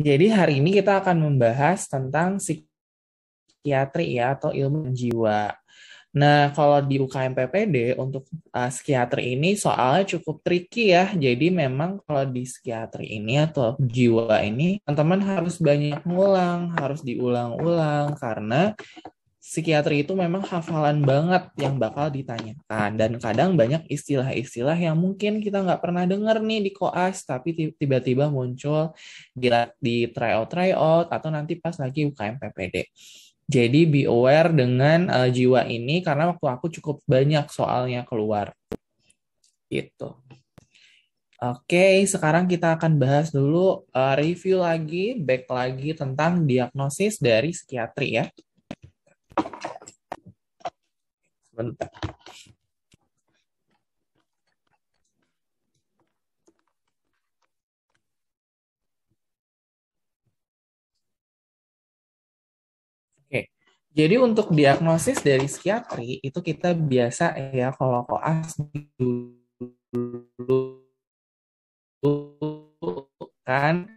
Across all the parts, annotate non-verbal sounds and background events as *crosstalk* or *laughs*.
Jadi hari ini kita akan membahas tentang psikiatri ya atau ilmu jiwa. Nah, kalau di UKM PPD untuk uh, psikiatri ini soalnya cukup tricky ya. Jadi memang kalau di psikiatri ini atau jiwa ini, teman-teman harus banyak ngulang, harus diulang-ulang karena psikiatri itu memang hafalan banget yang bakal ditanyakan dan kadang banyak istilah-istilah yang mungkin kita nggak pernah dengar nih di koas tapi tiba-tiba muncul di, di tryout tryout atau nanti pas lagi UKM PPD. Jadi be aware dengan uh, jiwa ini karena waktu aku cukup banyak soalnya keluar. Gitu. Oke, sekarang kita akan bahas dulu uh, review lagi, back lagi tentang diagnosis dari psikiatri ya. Bentar. Jadi untuk diagnosis dari psikiatri itu kita biasa ya kalau koas dulu kan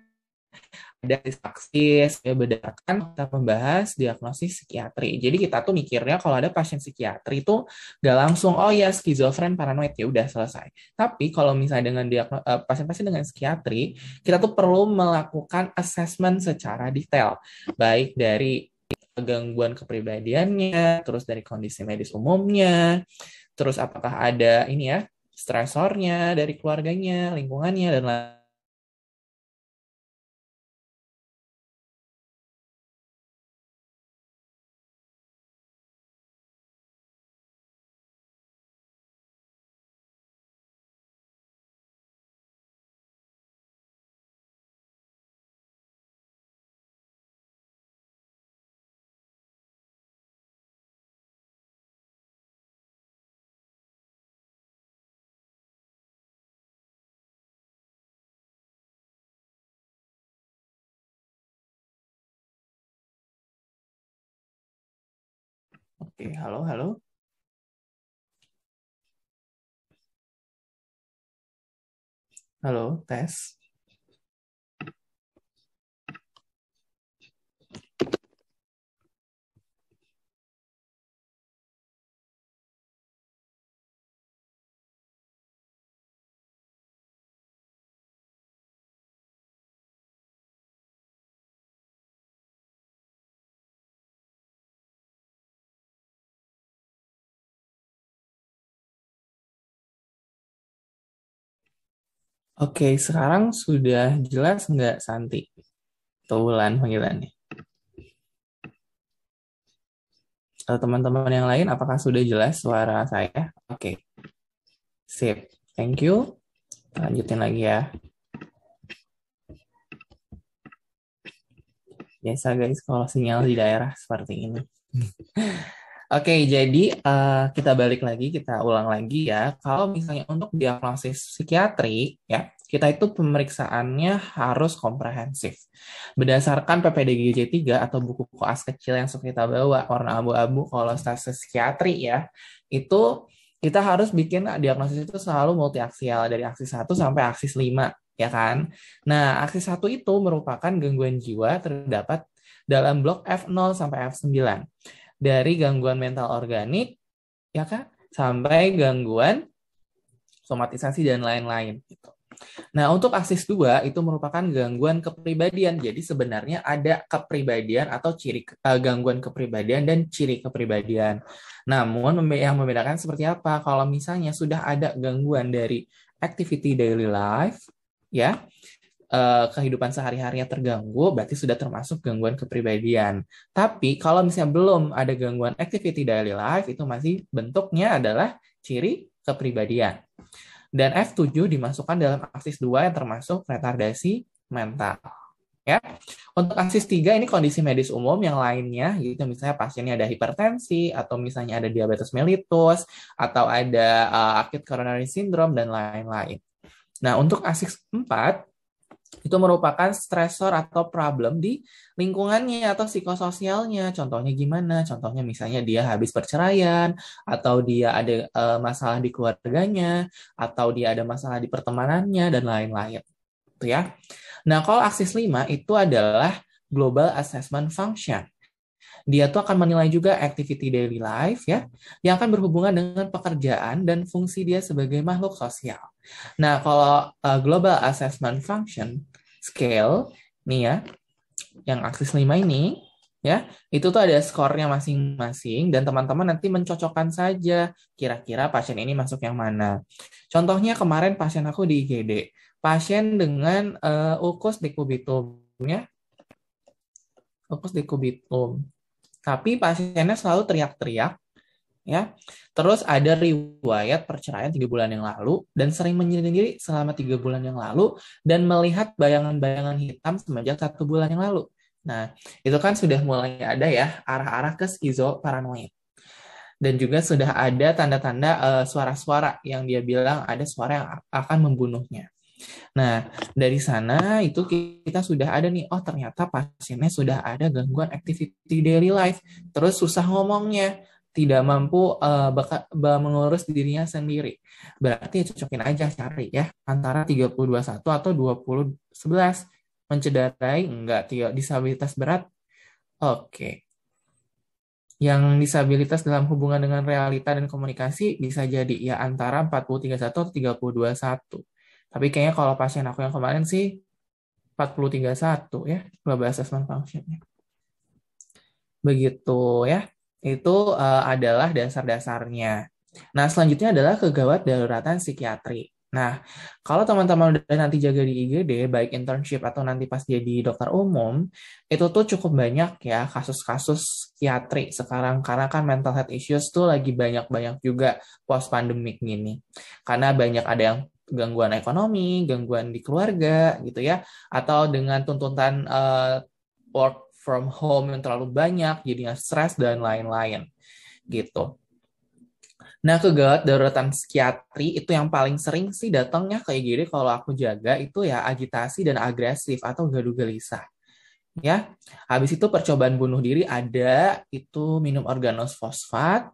dari saksi saya bedakan kita membahas diagnosis psikiatri. Jadi kita tuh mikirnya kalau ada pasien psikiatri itu nggak langsung oh ya skizofren paranoid ya udah selesai. Tapi kalau misalnya dengan eh, pasien-pasien dengan psikiatri kita tuh perlu melakukan assessment secara detail baik dari gangguan kepribadiannya, terus dari kondisi medis umumnya, terus apakah ada ini ya stresornya dari keluarganya, lingkungannya dan lain-lain Oke, halo, halo. Halo, tes. Oke, sekarang sudah jelas nggak Santi? Tulan panggilannya. Teman-teman yang lain, apakah sudah jelas suara saya? Oke. Sip. Thank you. Lanjutin lagi ya. Biasa guys kalau sinyal di daerah seperti ini. *laughs* Oke, jadi uh, kita balik lagi, kita ulang lagi ya. Kalau misalnya untuk diagnosis psikiatri, ya, kita itu pemeriksaannya harus komprehensif. Berdasarkan PPDGJ 3 atau buku koas kecil yang suka kita bawa, warna abu-abu kalau stasis psikiatri ya, itu kita harus bikin diagnosis itu selalu multiaksial, dari aksi 1 sampai aksi 5, ya kan? Nah, aksi 1 itu merupakan gangguan jiwa terdapat dalam blok F0 sampai F9 dari gangguan mental organik ya kan sampai gangguan somatisasi dan lain-lain gitu. Nah, untuk asis 2 itu merupakan gangguan kepribadian. Jadi sebenarnya ada kepribadian atau ciri uh, gangguan kepribadian dan ciri kepribadian. Namun yang membedakan seperti apa? Kalau misalnya sudah ada gangguan dari activity daily life ya. Eh, kehidupan sehari-harinya terganggu, berarti sudah termasuk gangguan kepribadian. Tapi kalau misalnya belum ada gangguan activity daily life, itu masih bentuknya adalah ciri kepribadian. Dan F7 dimasukkan dalam aksis 2 yang termasuk retardasi mental ya. Untuk aksis 3 ini kondisi medis umum yang lainnya gitu misalnya pasiennya ada hipertensi atau misalnya ada diabetes mellitus atau ada uh, akut coronary syndrome dan lain-lain. Nah, untuk aksis 4 itu merupakan stresor atau problem di lingkungannya atau psikososialnya. Contohnya gimana? Contohnya misalnya dia habis perceraian atau dia ada e, masalah di keluarganya atau dia ada masalah di pertemanannya dan lain-lain. Gitu ya. Nah, kalau aksis 5 itu adalah global assessment function. Dia tuh akan menilai juga activity daily life ya, yang akan berhubungan dengan pekerjaan dan fungsi dia sebagai makhluk sosial. Nah, kalau uh, global assessment function scale nih ya, yang aksis 5 ini ya itu tuh ada skornya masing-masing dan teman-teman nanti mencocokkan saja kira-kira pasien ini masuk yang mana contohnya kemarin pasien aku di IGD pasien dengan uh, ulkus dekubitumnya fokus di kubitum. Tapi pasiennya selalu teriak-teriak, ya. Terus ada riwayat perceraian tiga bulan yang lalu dan sering menyendiri selama tiga bulan yang lalu dan melihat bayangan-bayangan hitam semenjak satu bulan yang lalu. Nah, itu kan sudah mulai ada ya arah-arah ke skizo paranoid. Dan juga sudah ada tanda-tanda uh, suara-suara yang dia bilang ada suara yang akan membunuhnya. Nah, dari sana itu kita sudah ada nih, oh ternyata pasiennya sudah ada gangguan activity daily life, terus susah ngomongnya, tidak mampu uh, eh, baka, mengurus dirinya sendiri. Berarti ya cocokin aja cari ya, antara 321 atau 2011. Mencederai enggak, disabilitas berat, oke. Okay yang disabilitas dalam hubungan dengan realita dan komunikasi bisa jadi ya antara 431 atau 321. Tapi kayaknya kalau pasien aku yang kemarin sih 431 ya, global assessment functionnya. Begitu ya. Itu uh, adalah dasar-dasarnya. Nah, selanjutnya adalah kegawat daruratan psikiatri. Nah, kalau teman-teman udah nanti jaga di IGD, baik internship atau nanti pas jadi dokter umum, itu tuh cukup banyak ya kasus-kasus psikiatri sekarang. Karena kan mental health issues tuh lagi banyak-banyak juga post pandemic gini. Karena banyak ada yang gangguan ekonomi, gangguan di keluarga gitu ya, atau dengan tuntutan uh, work from home yang terlalu banyak, jadinya stres dan lain-lain gitu. Nah, kegawat daruratan psikiatri itu yang paling sering sih datangnya kayak gini kalau aku jaga itu ya agitasi dan agresif atau gaduh gelisah. Ya, habis itu percobaan bunuh diri ada, itu minum organos fosfat,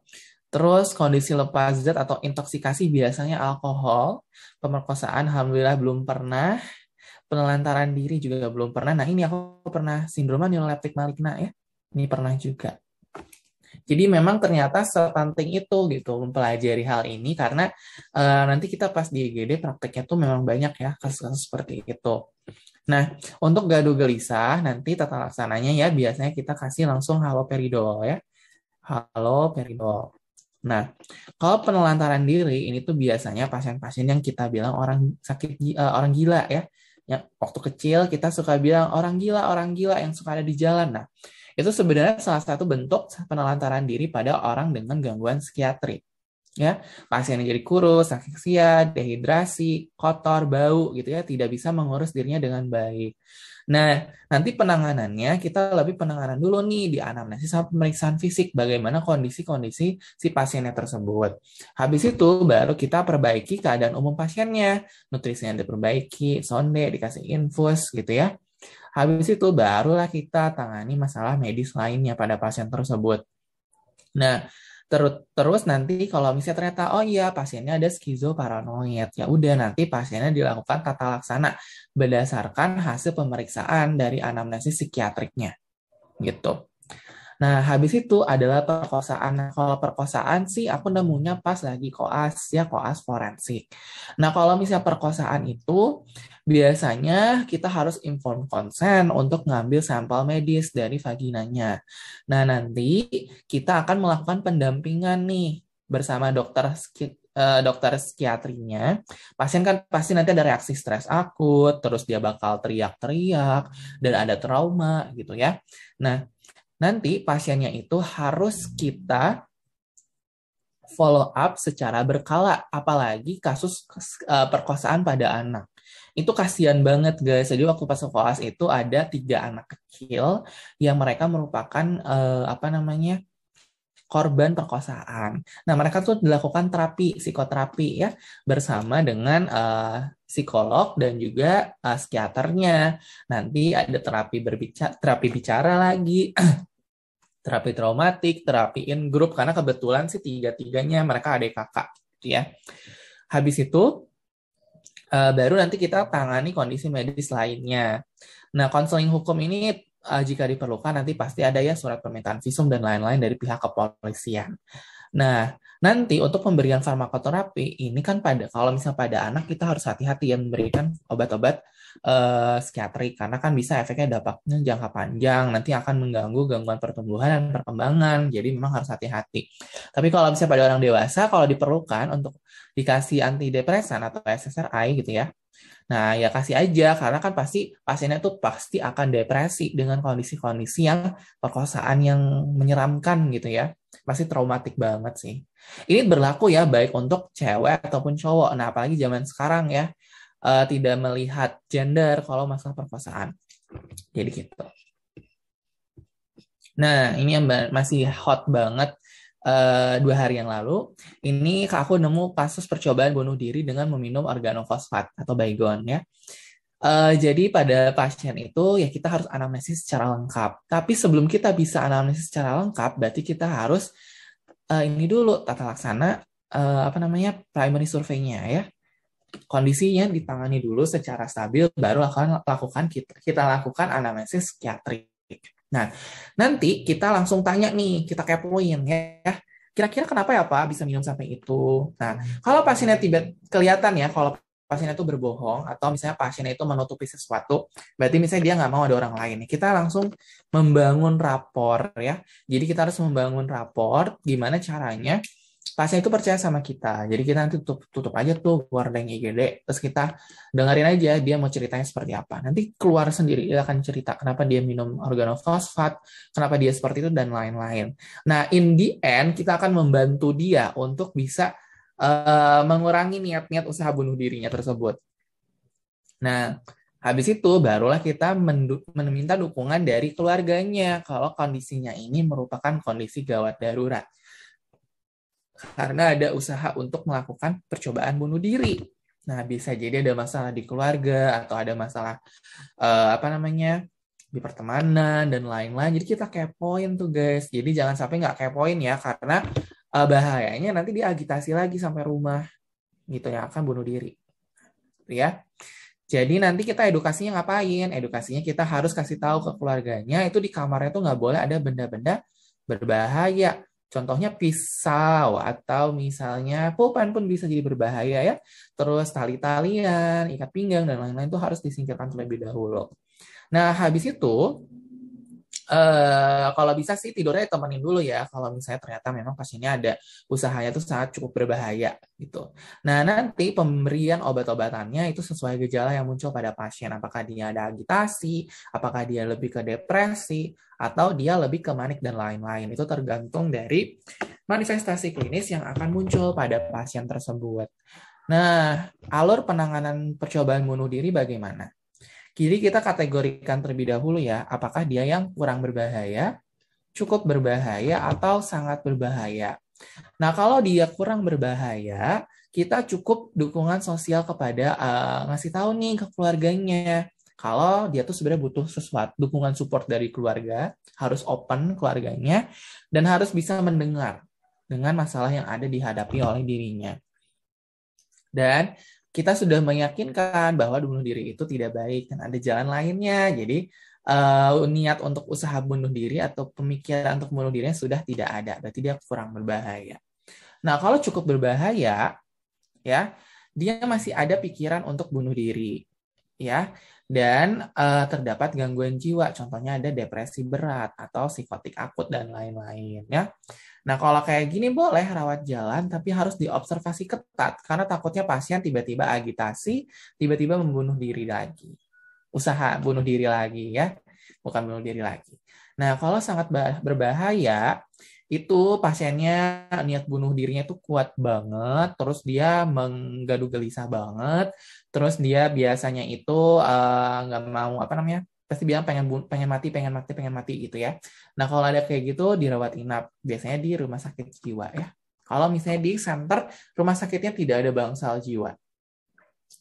Terus kondisi lepas zat atau intoksikasi biasanya alkohol, pemerkosaan alhamdulillah belum pernah, penelantaran diri juga belum pernah. Nah ini aku pernah sindroma neuroleptik maligna ya, ini pernah juga. Jadi memang ternyata sepenting itu gitu mempelajari hal ini karena e, nanti kita pas di IGD prakteknya tuh memang banyak ya kasus-kasus seperti itu. Nah, untuk gaduh gelisah nanti tata laksananya ya biasanya kita kasih langsung haloperidol ya. Haloperidol. Nah, kalau penelantaran diri ini tuh biasanya pasien-pasien yang kita bilang orang sakit uh, orang gila ya. Ya, waktu kecil kita suka bilang orang gila, orang gila yang suka ada di jalan. Nah, itu sebenarnya salah satu bentuk penelantaran diri pada orang dengan gangguan psikiatri. Ya, pasien yang jadi kurus, sakit asfiksia, dehidrasi, kotor, bau gitu ya, tidak bisa mengurus dirinya dengan baik. Nah, nanti penanganannya kita lebih penanganan dulu nih di anamnesis sama pemeriksaan fisik bagaimana kondisi-kondisi si pasiennya tersebut. Habis itu baru kita perbaiki keadaan umum pasiennya, nutrisinya diperbaiki, sonde dikasih infus gitu ya. Habis itu barulah kita tangani masalah medis lainnya pada pasien tersebut. Nah, Terus, terus nanti kalau misalnya ternyata oh iya pasiennya ada skizoparanoid, ya udah nanti pasiennya dilakukan tata laksana berdasarkan hasil pemeriksaan dari anamnesis psikiatriknya. Gitu. Nah, habis itu adalah perkosaan. Nah, kalau perkosaan sih aku nemunya pas lagi koas, ya koas forensik. Nah, kalau misalnya perkosaan itu biasanya kita harus inform konsen untuk ngambil sampel medis dari vaginanya. Nah, nanti kita akan melakukan pendampingan nih bersama dokter eh, dokter psikiatrinya, pasien kan pasti nanti ada reaksi stres akut, terus dia bakal teriak-teriak dan ada trauma gitu ya. Nah, nanti pasiennya itu harus kita follow up secara berkala, apalagi kasus uh, perkosaan pada anak itu kasihan banget guys. Jadi waktu pas koas itu ada tiga anak kecil yang mereka merupakan uh, apa namanya korban perkosaan. Nah mereka tuh dilakukan terapi psikoterapi ya bersama dengan uh, psikolog dan juga uh, psikiaternya. Nanti ada terapi berbicara, terapi bicara lagi, *clears throat* terapi traumatik, terapi in group karena kebetulan sih tiga-tiganya mereka ada kakak gitu ya. Habis itu uh, baru nanti kita tangani kondisi medis lainnya. Nah, konseling hukum ini uh, jika diperlukan nanti pasti ada ya surat permintaan visum dan lain-lain dari pihak kepolisian. Nah, nanti untuk pemberian farmakoterapi ini kan pada kalau misalnya pada anak kita harus hati-hati yang memberikan obat-obat uh, psikiatri karena kan bisa efeknya dampaknya jangka panjang nanti akan mengganggu gangguan pertumbuhan dan perkembangan jadi memang harus hati-hati. Tapi kalau misalnya pada orang dewasa kalau diperlukan untuk dikasih antidepresan atau SSRI gitu ya Nah, ya kasih aja karena kan pasti pasiennya tuh pasti akan depresi dengan kondisi-kondisi yang perkosaan yang menyeramkan gitu ya. Pasti traumatik banget sih. Ini berlaku ya baik untuk cewek ataupun cowok. Nah, apalagi zaman sekarang ya uh, tidak melihat gender kalau masalah perkosaan. Jadi gitu. Nah, ini yang masih hot banget Eh, dua hari yang lalu ini aku nemu kasus percobaan bunuh diri dengan meminum organofosfat atau baygon ya. Uh, jadi pada pasien itu ya kita harus anamnesis secara lengkap. Tapi sebelum kita bisa anamnesis secara lengkap, berarti kita harus uh, ini dulu tata laksana uh, apa namanya primary surveinya ya. Kondisinya ditangani dulu secara stabil, baru akan lakukan kita, kita lakukan anamnesis psikiatri. Nah, nanti kita langsung tanya nih, kita kepoin ya. Kira-kira kenapa ya Pak bisa minum sampai itu? Nah, kalau pasiennya tiba kelihatan ya, kalau pasiennya itu berbohong atau misalnya pasiennya itu menutupi sesuatu, berarti misalnya dia nggak mau ada orang lain. Kita langsung membangun rapor ya. Jadi kita harus membangun rapor gimana caranya Kasih itu percaya sama kita. Jadi kita nanti tutup, tutup aja tuh warning IGD, terus kita dengerin aja dia mau ceritanya seperti apa. Nanti keluar sendiri, dia akan cerita kenapa dia minum organofosfat, kenapa dia seperti itu, dan lain-lain. Nah, in the end, kita akan membantu dia untuk bisa uh, mengurangi niat-niat usaha bunuh dirinya tersebut. Nah, Habis itu barulah kita meminta dukungan dari keluarganya kalau kondisinya ini merupakan kondisi gawat darurat karena ada usaha untuk melakukan percobaan bunuh diri. Nah, bisa jadi ada masalah di keluarga atau ada masalah uh, apa namanya di pertemanan dan lain-lain. Jadi kita kepoin tuh guys. Jadi jangan sampai nggak kepoin ya karena uh, bahayanya nanti dia agitasi lagi sampai rumah gitu yang akan bunuh diri. Ya. Jadi nanti kita edukasinya ngapain? Edukasinya kita harus kasih tahu ke keluarganya itu di kamarnya tuh nggak boleh ada benda-benda berbahaya Contohnya pisau atau misalnya pulpen pun bisa jadi berbahaya ya. Terus tali-talian, ikat pinggang, dan lain-lain itu harus disingkirkan terlebih dahulu. Nah, habis itu Eh, kalau bisa sih tidurnya temenin dulu ya kalau misalnya ternyata memang pasiennya ada usahanya itu sangat cukup berbahaya gitu. Nah nanti pemberian obat-obatannya itu sesuai gejala yang muncul pada pasien. Apakah dia ada agitasi, apakah dia lebih ke depresi, atau dia lebih ke manik dan lain-lain. Itu tergantung dari manifestasi klinis yang akan muncul pada pasien tersebut. Nah, alur penanganan percobaan bunuh diri bagaimana? Jadi kita kategorikan terlebih dahulu ya, apakah dia yang kurang berbahaya, cukup berbahaya, atau sangat berbahaya. Nah, kalau dia kurang berbahaya, kita cukup dukungan sosial kepada uh, ngasih tahu nih ke keluarganya. Kalau dia tuh sebenarnya butuh sesuatu dukungan support dari keluarga, harus open keluarganya dan harus bisa mendengar dengan masalah yang ada dihadapi oleh dirinya. Dan kita sudah meyakinkan bahwa bunuh diri itu tidak baik dan ada jalan lainnya. Jadi uh, niat untuk usaha bunuh diri atau pemikiran untuk bunuh dirinya sudah tidak ada, berarti dia kurang berbahaya. Nah, kalau cukup berbahaya, ya, dia masih ada pikiran untuk bunuh diri, ya, dan uh, terdapat gangguan jiwa, contohnya ada depresi berat atau psikotik akut dan lain-lain, ya. Nah, kalau kayak gini boleh rawat jalan, tapi harus diobservasi ketat karena takutnya pasien tiba-tiba agitasi, tiba-tiba membunuh diri lagi. Usaha bunuh diri lagi ya, bukan bunuh diri lagi. Nah, kalau sangat berbahaya, itu pasiennya niat bunuh dirinya itu kuat banget, terus dia menggaduh gelisah banget, terus dia biasanya itu eh, nggak uh, mau apa namanya pasti bilang pengen pengen mati, pengen mati, pengen mati gitu ya. Nah, kalau ada kayak gitu dirawat inap, biasanya di rumah sakit jiwa ya. Kalau misalnya di center rumah sakitnya tidak ada bangsal jiwa.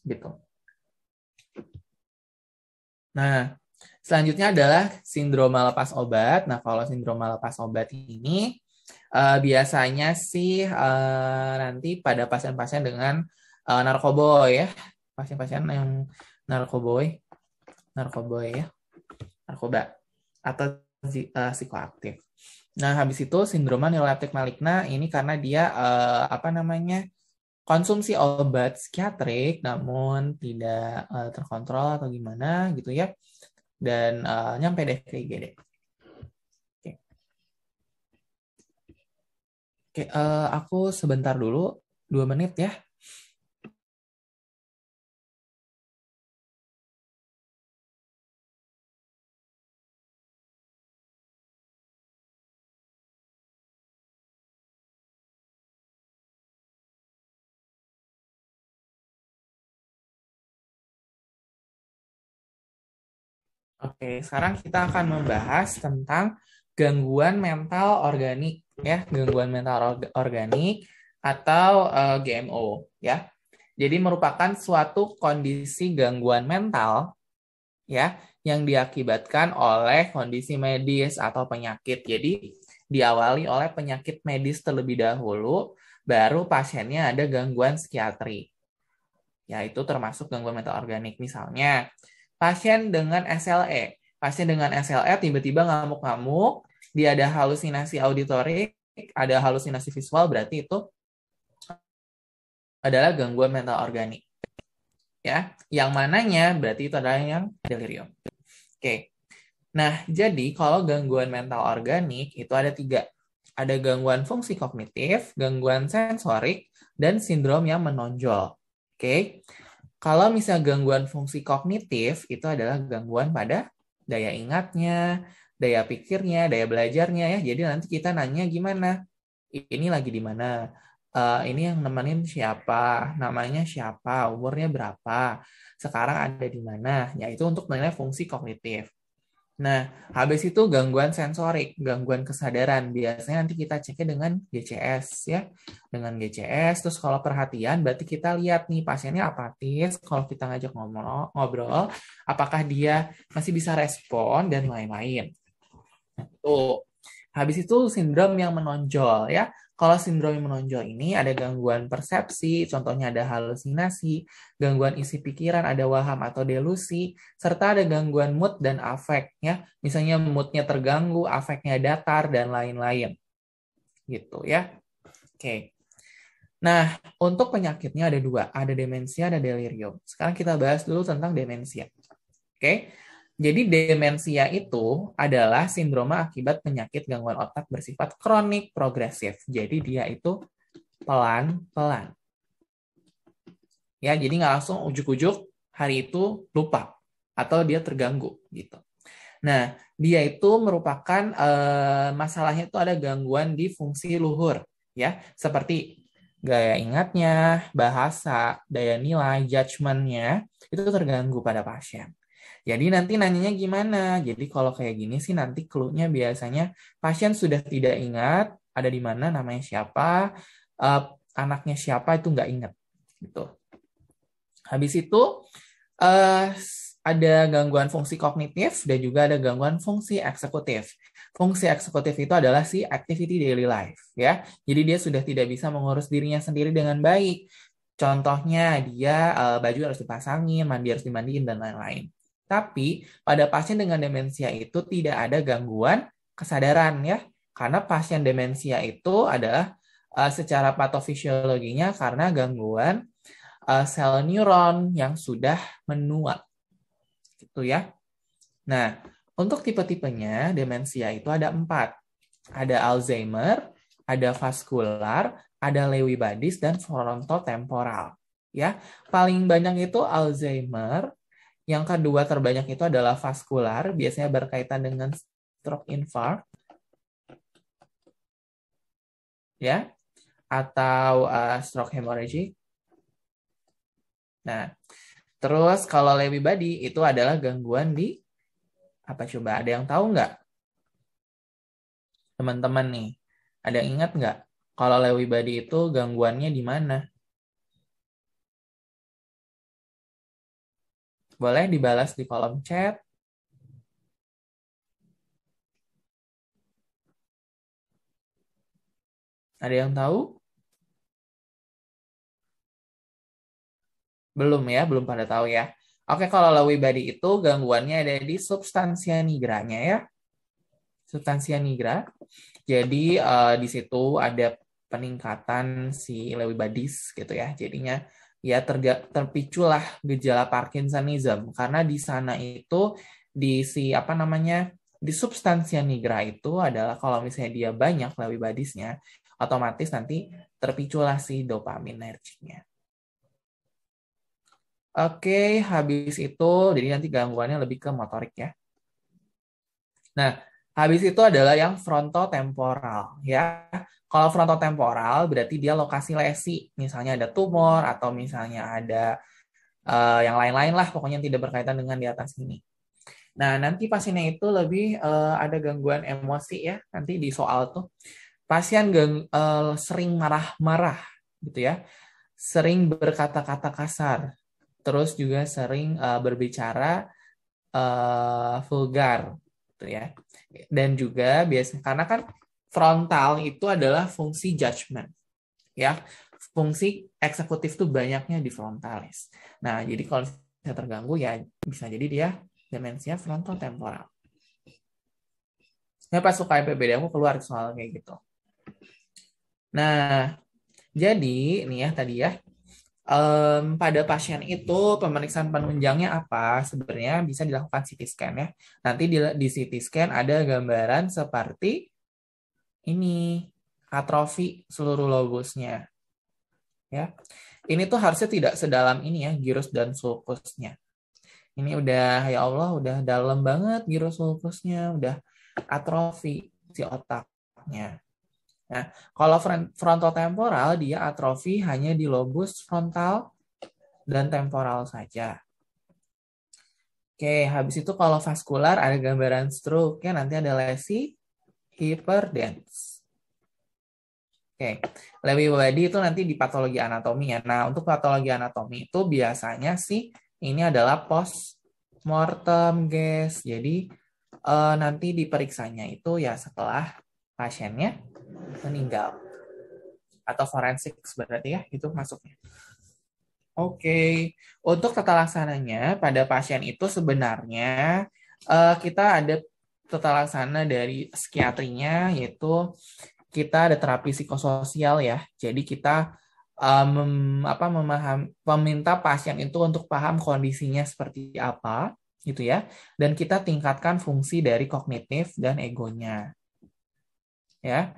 Gitu. Nah, selanjutnya adalah sindroma lepas obat. Nah, kalau sindroma lepas obat ini uh, biasanya sih uh, nanti pada pasien-pasien dengan uh, narkoboy ya, pasien-pasien yang narkoboy, narkoboy ya narkoba atau uh, psikoaktif. Nah, habis itu sindroma neuroleptik maligna ini karena dia uh, apa namanya? konsumsi obat psikiatrik namun tidak uh, terkontrol atau gimana gitu ya. Dan uh, nyampe deh ke IGD. Oke. Okay, uh, aku sebentar dulu, dua menit ya. Oke, sekarang kita akan membahas tentang gangguan mental organik ya, gangguan mental organik atau uh, eh, GMO ya. Jadi merupakan suatu kondisi gangguan mental ya yang diakibatkan oleh kondisi medis atau penyakit. Jadi diawali oleh penyakit medis terlebih dahulu, baru pasiennya ada gangguan psikiatri. Yaitu termasuk gangguan mental organik misalnya pasien dengan SLE. Pasien dengan SLE tiba-tiba ngamuk-ngamuk, dia ada halusinasi auditorik, ada halusinasi visual, berarti itu adalah gangguan mental organik. Ya, yang mananya berarti itu adalah yang delirium. Oke. Nah, jadi kalau gangguan mental organik itu ada tiga. Ada gangguan fungsi kognitif, gangguan sensorik, dan sindrom yang menonjol. Oke. Okay. Kalau misalnya gangguan fungsi kognitif itu adalah gangguan pada daya ingatnya, daya pikirnya, daya belajarnya ya. Jadi nanti kita nanya gimana? Ini lagi di mana? Uh, ini yang nemenin siapa, namanya siapa, umurnya berapa, sekarang ada di mana. Ya itu untuk menilai fungsi kognitif. Nah, habis itu gangguan sensorik, gangguan kesadaran. Biasanya nanti kita ceknya dengan GCS ya. Dengan GCS, terus kalau perhatian berarti kita lihat nih pasiennya apatis, kalau kita ngajak ngomong, ngobrol, apakah dia masih bisa respon dan lain-lain. Tuh. Habis itu sindrom yang menonjol ya. Kalau sindrom menonjol ini ada gangguan persepsi, contohnya ada halusinasi, gangguan isi pikiran, ada waham atau delusi, serta ada gangguan mood dan afek. Ya. Misalnya moodnya terganggu, afeknya datar, dan lain-lain. Gitu ya. Oke. Nah, untuk penyakitnya ada dua, ada demensia, ada delirium. Sekarang kita bahas dulu tentang demensia. Oke, okay? Jadi demensia itu adalah sindroma akibat penyakit gangguan otak bersifat kronik progresif. Jadi dia itu pelan-pelan. Ya, jadi nggak langsung ujuk-ujuk hari itu lupa atau dia terganggu gitu. Nah, dia itu merupakan e, masalahnya itu ada gangguan di fungsi luhur ya, seperti gaya ingatnya, bahasa, daya nilai, judgementnya itu terganggu pada pasien. Jadi nanti nanyanya gimana? Jadi kalau kayak gini sih nanti clue-nya biasanya pasien sudah tidak ingat ada di mana, namanya siapa, uh, anaknya siapa itu nggak ingat gitu. Habis itu uh, ada gangguan fungsi kognitif dan juga ada gangguan fungsi eksekutif. Fungsi eksekutif itu adalah si activity daily life ya. Jadi dia sudah tidak bisa mengurus dirinya sendiri dengan baik. Contohnya dia uh, baju harus dipasangin, mandi harus dimandiin dan lain-lain. Tapi pada pasien dengan demensia itu tidak ada gangguan kesadaran ya. Karena pasien demensia itu adalah uh, secara patofisiologinya karena gangguan uh, sel neuron yang sudah menua. Gitu ya. Nah, untuk tipe-tipenya demensia itu ada empat. Ada Alzheimer, ada vaskular, ada Lewy bodies dan frontotemporal. Ya, paling banyak itu Alzheimer, yang kedua terbanyak itu adalah vaskular, biasanya berkaitan dengan stroke infark. Ya, atau uh, stroke hemorrhagic. Nah, terus kalau Lewy body itu adalah gangguan di apa coba? Ada yang tahu nggak? Teman-teman nih, ada yang ingat nggak? Kalau Lewy body itu gangguannya di mana? Boleh dibalas di kolom chat. Ada yang tahu? Belum ya, belum pada tahu ya. Oke, kalau Lewy body itu gangguannya ada di substansia nigranya ya. Substansia nigra. Jadi uh, di situ ada peningkatan si Lewy bodies gitu ya. Jadinya ya terga, terpiculah gejala Parkinsonism karena di sana itu di si apa namanya di substansia nigra itu adalah kalau misalnya dia banyak lebih badisnya otomatis nanti terpiculah si dopaminergiknya. Oke, habis itu jadi nanti gangguannya lebih ke motorik ya. Nah, Habis itu adalah yang frontotemporal ya. Kalau frontotemporal berarti dia lokasi lesi, misalnya ada tumor atau misalnya ada uh, yang lain-lain lah pokoknya yang tidak berkaitan dengan di atas ini. Nah, nanti pasiennya itu lebih uh, ada gangguan emosi ya, nanti di soal tuh. Pasien geng, uh, eh, sering marah-marah gitu ya. Sering berkata-kata kasar. Terus juga sering uh, berbicara uh, vulgar gitu ya dan juga biasa karena kan frontal itu adalah fungsi judgment. Ya, fungsi eksekutif tuh banyaknya di frontalis. Nah, jadi kalau saya terganggu ya bisa jadi dia demensia frontal temporal. ya pas suka IPBD aku keluar soal kayak gitu. Nah, jadi nih ya tadi ya um, pada pasien itu pemeriksaan penunjangnya apa sebenarnya bisa dilakukan CT scan ya. Nanti di, di CT scan ada gambaran seperti ini atrofi seluruh lobusnya. Ya. Ini tuh harusnya tidak sedalam ini ya gyrus dan sulcusnya. Ini udah ya Allah udah dalam banget gyrus sulcusnya udah atrofi si otaknya. Nah, kalau frontal temporal dia atrofi hanya di lobus frontal dan temporal saja. Oke, habis itu kalau vaskular ada gambaran stroke ya nanti ada lesi hyperdense. Oke, lebih body itu nanti di patologi anatomi ya. Nah, untuk patologi anatomi itu biasanya sih ini adalah post mortem guys. Jadi eh, nanti diperiksanya itu ya setelah pasiennya meninggal atau forensik sebenarnya ya itu masuknya. Oke, okay. untuk tata laksananya pada pasien itu sebenarnya uh, kita ada tata laksana dari psikiatrinya yaitu kita ada terapi psikososial ya. Jadi kita uh, mem, apa memaham meminta pasien itu untuk paham kondisinya seperti apa gitu ya dan kita tingkatkan fungsi dari kognitif dan egonya ya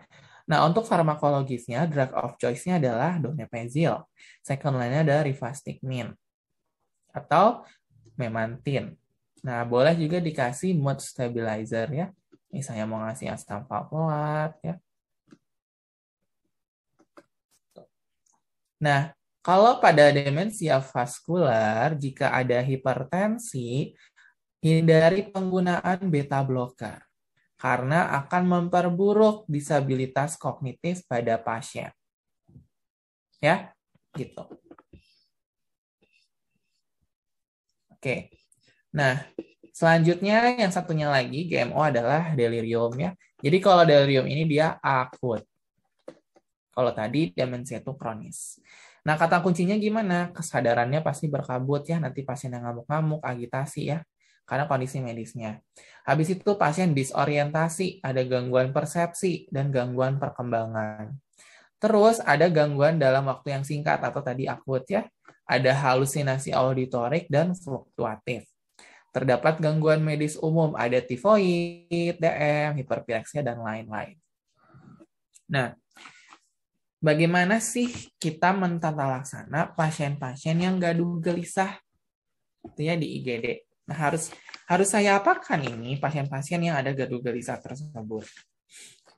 Nah, untuk farmakologisnya, drug of choice-nya adalah donepezil. Second line-nya adalah rivastigmin atau memantin. Nah, boleh juga dikasih mood stabilizer ya. Misalnya mau ngasih asam valproat ya. Nah, kalau pada demensia vaskular, jika ada hipertensi, hindari penggunaan beta blocker karena akan memperburuk disabilitas kognitif pada pasien. Ya, gitu. Oke. Nah, selanjutnya yang satunya lagi GMO adalah delirium ya. Jadi kalau delirium ini dia akut. Kalau tadi demensia itu kronis. Nah, kata kuncinya gimana? Kesadarannya pasti berkabut ya. Nanti pasien yang ngamuk-ngamuk, agitasi ya karena kondisi medisnya. Habis itu pasien disorientasi, ada gangguan persepsi dan gangguan perkembangan. Terus ada gangguan dalam waktu yang singkat atau tadi akut ya. Ada halusinasi auditorik dan fluktuatif. Terdapat gangguan medis umum, ada tifoid, DM, hiperpireksia, dan lain-lain. Nah, bagaimana sih kita mentata laksana pasien-pasien yang gaduh gelisah? Itu ya di IGD Nah, harus harus saya apakan ini pasien-pasien yang ada gaduh gelisah tersebut.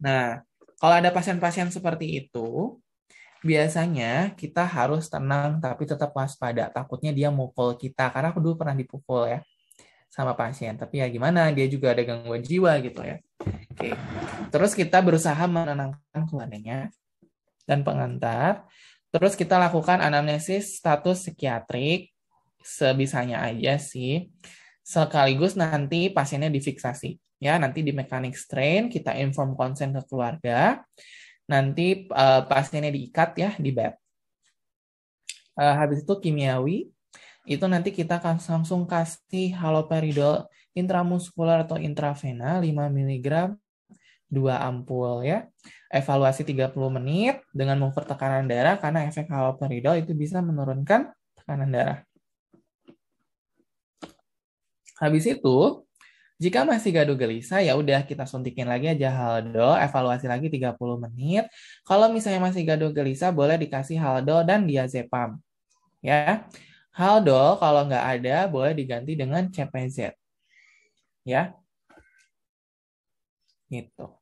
Nah, kalau ada pasien-pasien seperti itu, biasanya kita harus tenang tapi tetap waspada. Takutnya dia mukul kita karena aku dulu pernah dipukul ya sama pasien. Tapi ya gimana, dia juga ada gangguan jiwa gitu ya. Oke. Terus kita berusaha menenangkan keluarganya dan pengantar. Terus kita lakukan anamnesis status psikiatrik sebisanya aja sih sekaligus nanti pasiennya difiksasi. Ya, nanti di mekanik strain kita inform konsen ke keluarga. Nanti uh, pasiennya diikat ya di bed. Uh, habis itu kimiawi itu nanti kita akan langsung kasih haloperidol intramuskular atau intravena 5 mg 2 ampul ya. Evaluasi 30 menit dengan mengukur tekanan darah karena efek haloperidol itu bisa menurunkan tekanan darah. Habis itu, jika masih gaduh gelisah, ya udah kita suntikin lagi aja Haldo, evaluasi lagi 30 menit. Kalau misalnya masih gaduh gelisah, boleh dikasih Haldo dan diazepam. Ya, Haldo kalau nggak ada boleh diganti dengan CPZ. Ya, gitu.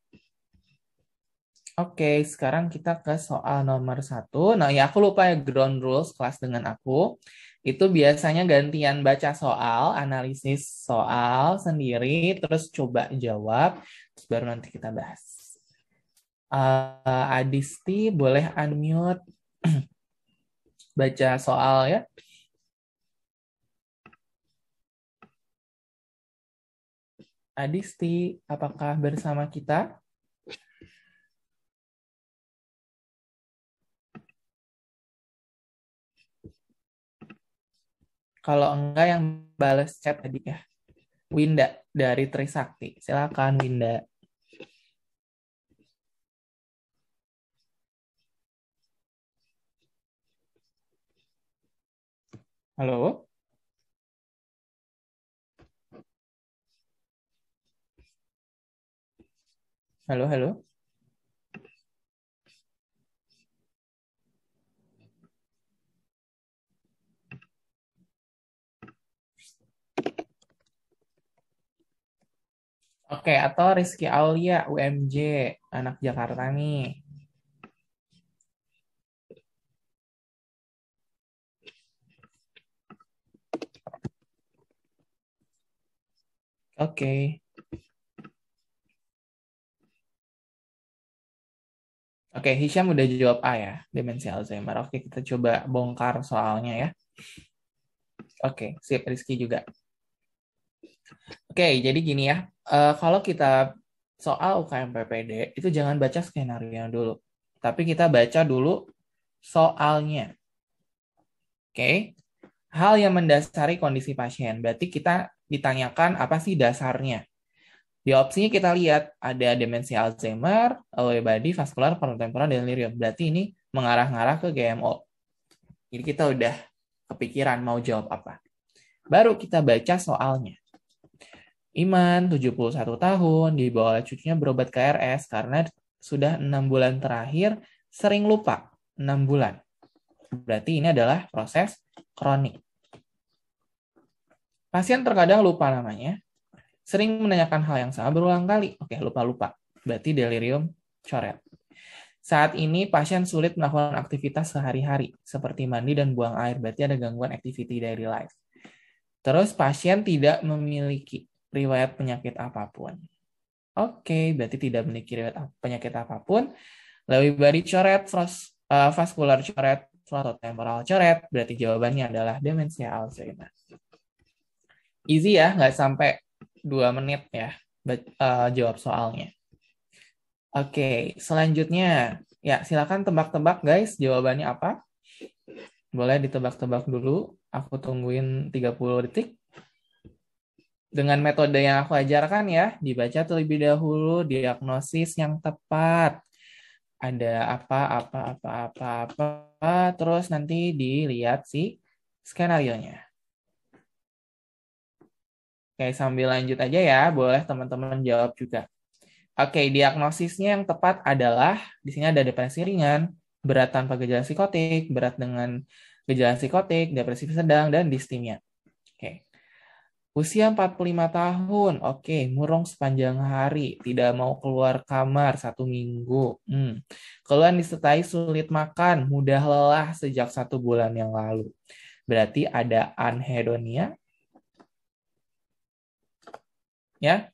Oke, sekarang kita ke soal nomor satu. Nah, ya aku lupa ya ground rules kelas dengan aku itu biasanya gantian baca soal, analisis soal sendiri, terus coba jawab, terus baru nanti kita bahas. Uh, Adisti boleh unmute *clears throat* baca soal ya. Adisti, apakah bersama kita? Kalau enggak yang balas chat tadi ya. Winda dari Trisakti. Silakan Winda. Halo? Halo, halo. Oke, atau Rizky Aulia, UMJ, anak Jakarta nih. Oke. Okay. Oke, okay, Hisham udah jawab A ya, demensi Alzheimer. Oke, okay, kita coba bongkar soalnya ya. Oke, okay, siap Rizky juga okay, jadi gini ya. Uh, kalau kita soal UKM PPD itu jangan baca skenario dulu, tapi kita baca dulu soalnya. Oke. Okay? Hal yang mendasari kondisi pasien. Berarti kita ditanyakan apa sih dasarnya. Di opsinya kita lihat ada demensi Alzheimer, Lewy body, vaskular, dan lirium Berarti ini mengarah-ngarah ke GMO. Jadi kita udah kepikiran mau jawab apa. Baru kita baca soalnya. Iman, 71 tahun, dibawa oleh cucunya berobat ke RS karena sudah enam bulan terakhir sering lupa. 6 bulan. Berarti ini adalah proses kronik. Pasien terkadang lupa namanya, sering menanyakan hal yang sama berulang kali. Oke, lupa-lupa. Berarti delirium coret. Saat ini pasien sulit melakukan aktivitas sehari-hari, seperti mandi dan buang air. Berarti ada gangguan activity daily life. Terus pasien tidak memiliki riwayat penyakit apapun. Oke, okay, berarti tidak memiliki riwayat penyakit apapun. lebih dari eh, coret, fros, uh, vascular coret, temporal coret, berarti jawabannya adalah demensia Alzheimer. Easy ya, nggak sampai dua menit ya uh, jawab soalnya. Oke, okay, selanjutnya ya silakan tebak-tebak guys jawabannya apa. Boleh ditebak-tebak dulu. Aku tungguin 30 detik dengan metode yang aku ajarkan ya, dibaca terlebih dahulu diagnosis yang tepat. Ada apa, apa, apa, apa, apa, apa terus nanti dilihat si skenario-nya. Oke, sambil lanjut aja ya, boleh teman-teman jawab juga. Oke, diagnosisnya yang tepat adalah, di sini ada depresi ringan, berat tanpa gejala psikotik, berat dengan gejala psikotik, depresi sedang, dan distimia. Usia 45 tahun, oke, okay, murung sepanjang hari, tidak mau keluar kamar satu minggu. Hmm. Keluhan disertai sulit makan, mudah lelah sejak satu bulan yang lalu. Berarti ada anhedonia. Ya,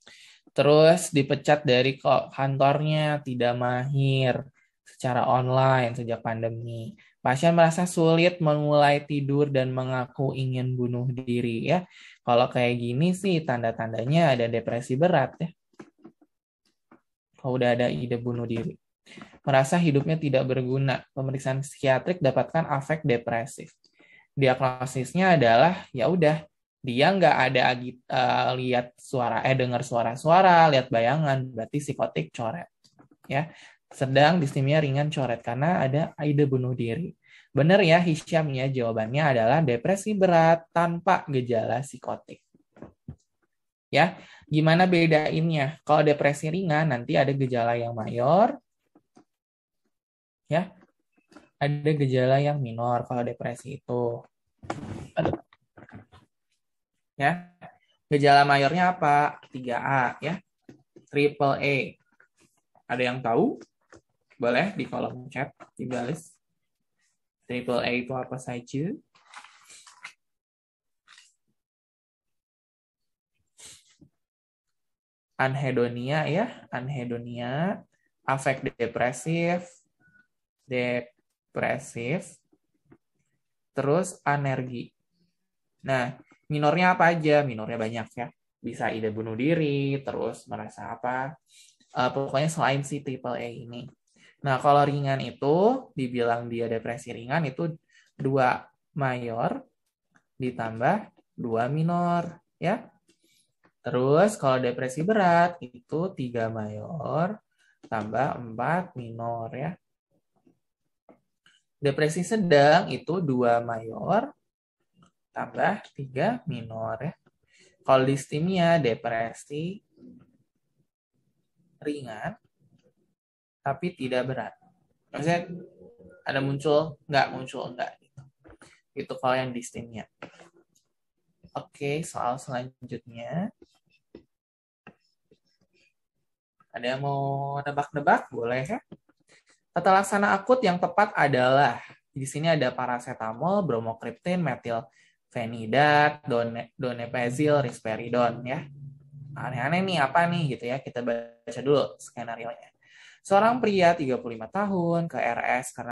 terus dipecat dari kantornya, tidak mahir secara online sejak pandemi. Pasien merasa sulit memulai tidur dan mengaku ingin bunuh diri ya. Kalau kayak gini sih tanda-tandanya ada depresi berat ya. Kalau udah ada ide bunuh diri. Merasa hidupnya tidak berguna. Pemeriksaan psikiatrik dapatkan afek depresif. Diagnosisnya adalah ya udah dia nggak ada uh, lihat suara eh dengar suara-suara, lihat bayangan, berarti psikotik coret. Ya, sedang distimia ringan coret karena ada ide bunuh diri. Benar ya Hisham ya, jawabannya adalah depresi berat tanpa gejala psikotik. Ya, gimana bedainnya? Kalau depresi ringan nanti ada gejala yang mayor, ya, ada gejala yang minor kalau depresi itu. Ya, gejala mayornya apa? 3A ya, triple A. E. Ada yang tahu? Boleh di kolom chat dibalas. Triple A itu apa saja? Anhedonia ya, anhedonia, afek depresif, depresif, terus anergi. Nah, minornya apa aja? Minornya banyak ya. Bisa ide bunuh diri, terus merasa apa. Uh, pokoknya selain si triple A ini. Nah, kalau ringan itu dibilang dia depresi ringan itu dua mayor ditambah dua minor, ya. Terus kalau depresi berat itu tiga mayor tambah empat minor, ya. Depresi sedang itu dua mayor tambah tiga minor, ya. Kalau distimia depresi ringan tapi tidak berat. Maksudnya ada muncul, nggak muncul, nggak. Gitu. Itu kalau yang distinctnya. Oke, soal selanjutnya. Ada yang mau nebak-nebak? Boleh ya? Tata laksana akut yang tepat adalah di sini ada paracetamol, bromokriptin, metil fenidat, donepezil, risperidon ya. Aneh-aneh nih apa nih gitu ya. Kita baca dulu skenario nya. Seorang pria 35 tahun ke RS karena